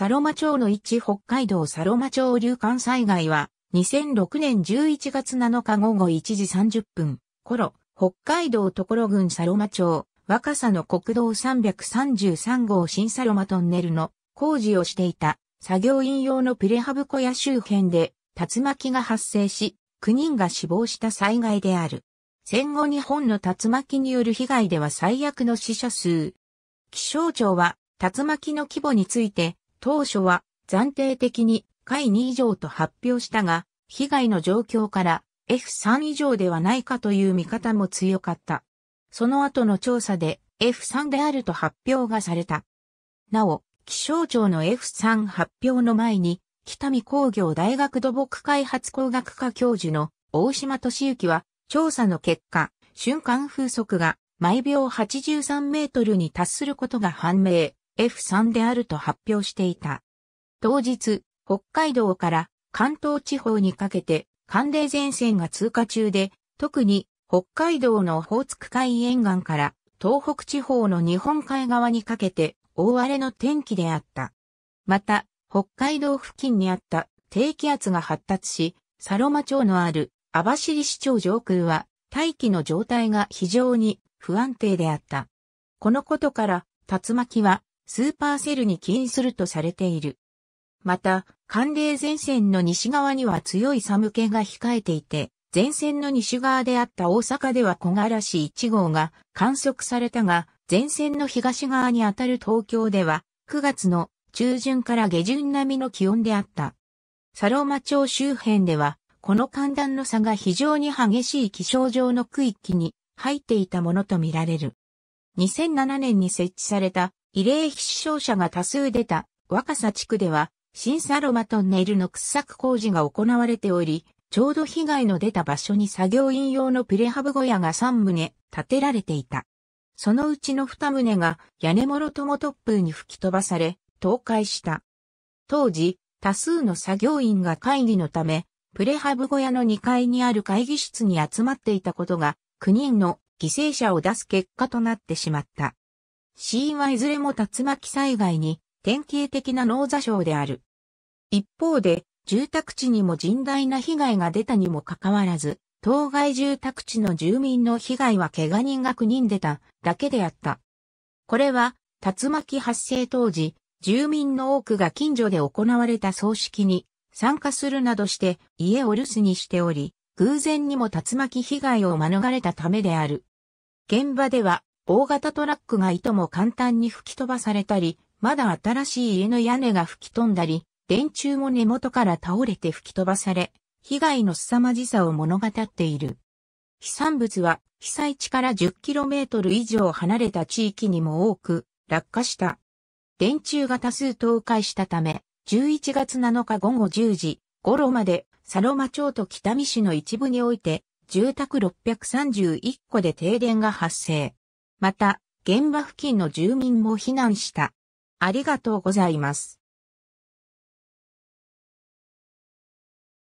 サロマ町の一北海道サロマ町流管災害は、2006年11月7日午後1時30分頃、北海道所郡サロマ町、若狭の国道333号新サロマトンネルの工事をしていた作業員用のプレハブ小屋周辺で竜巻が発生し、9人が死亡した災害である。戦後日本の竜巻による被害では最悪の死者数。気象庁は竜巻の規模について当初は暫定的に下位2以上と発表したが、被害の状況から F3 以上ではないかという見方も強かった。その後の調査で F3 であると発表がされた。なお、気象庁の F3 発表の前に、北見工業大学土木開発工学科教授の大島敏之は、調査の結果、瞬間風速が毎秒83メートルに達することが判明。F3 であると発表していた。当日、北海道から関東地方にかけて寒冷前線が通過中で、特に北海道のホーツク海沿岸から東北地方の日本海側にかけて大荒れの天気であった。また、北海道付近にあった低気圧が発達し、サロマ町のある網走市町上空は大気の状態が非常に不安定であった。このことから、竜巻はスーパーセルに起因するとされている。また、寒冷前線の西側には強い寒気が控えていて、前線の西側であった大阪では木枯らし1号が観測されたが、前線の東側にあたる東京では、9月の中旬から下旬並みの気温であった。サロマ町周辺では、この寒暖の差が非常に激しい気象上の区域に入っていたものとみられる。2007年に設置された慰霊必死傷者が多数出た若狭地区では、新サロマトンネルの掘削工事が行われており、ちょうど被害の出た場所に作業員用のプレハブ小屋が3棟建てられていた。そのうちの2棟が屋根もろとも突風に吹き飛ばされ、倒壊した。当時、多数の作業員が会議のため、プレハブ小屋の2階にある会議室に集まっていたことが、9人の犠牲者を出す結果となってしまった。死因はいずれも竜巻災害に典型的な脳挫傷である。一方で、住宅地にも甚大な被害が出たにもかかわらず、当該住宅地の住民の被害は怪我人が9人出ただけであった。これは、竜巻発生当時、住民の多くが近所で行われた葬式に参加するなどして家を留守にしており、偶然にも竜巻被害を免れたためである。現場では大型トラックがいとも簡単に吹き飛ばされたり、まだ新しい家の屋根が吹き飛んだり、電柱も根元から倒れて吹き飛ばされ、被害の凄まじさを物語っている。飛散物は被災地から 10km 以上離れた地域にも多く落下した。電柱が多数倒壊したため、11月7日午後10時頃まで、サロマ町と北見市の一部において、住宅631戸で停電が発生。また、現場付近の住民も避難した。ありがとうございます。